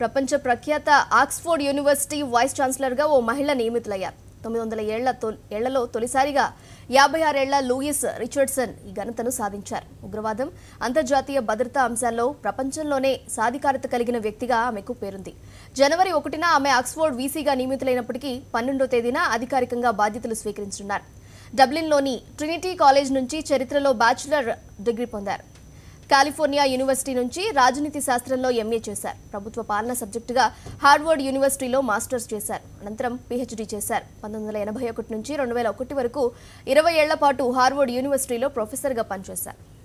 ప్రపంచ ప్రఖ్యాత Oxford university vice ఛాన్సలర్గా ఓ మహిళ నియమితులయ్యారు తొమ్మిది వందల ఏళ్ల ఏళ్లలో తొలిసారిగా యాభై ఆరేళ్ల లూయిస్ రిచర్డ్సన్ ఈ ఘనతను సాధించారు ఉగ్రవాదం అంతర్జాతీయ భద్రతా అంశాల్లో ప్రపంచంలోనే సాధికారత కలిగిన వ్యక్తిగా ఆమెకు పేరుంది జనవరి ఒకటిన ఆమె ఆక్స్ఫోర్డ్ వీసీగా నియమితులైనప్పటికీ పన్నెండో తేదీన అధికారికంగా బాధ్యతలు స్వీకరించనున్నారు డబ్లిన్లోని ట్రినిటీ కాలేజ్ నుంచి చరిత్రలో బ్యాచులర్ డిగ్రీ పొందారు కాలిఫోర్నియా యూనివర్సిటీ నుంచి రాజనీతి శాస్త్రంలో ఎంఏ చేశారు ప్రభుత్వ పాలన సబ్జెక్టుగా హార్వర్డ్ యూనివర్సిటీలో మాస్టర్స్ చేశారు అనంతరం పీహెచ్డీ చేశారు పంతొమ్మిది వందల నుంచి రెండు వరకు ఇరవై ఏళ్ల పాటు హార్వర్డ్ యూనివర్సిటీలో ప్రొఫెసర్గా పనిచేశారు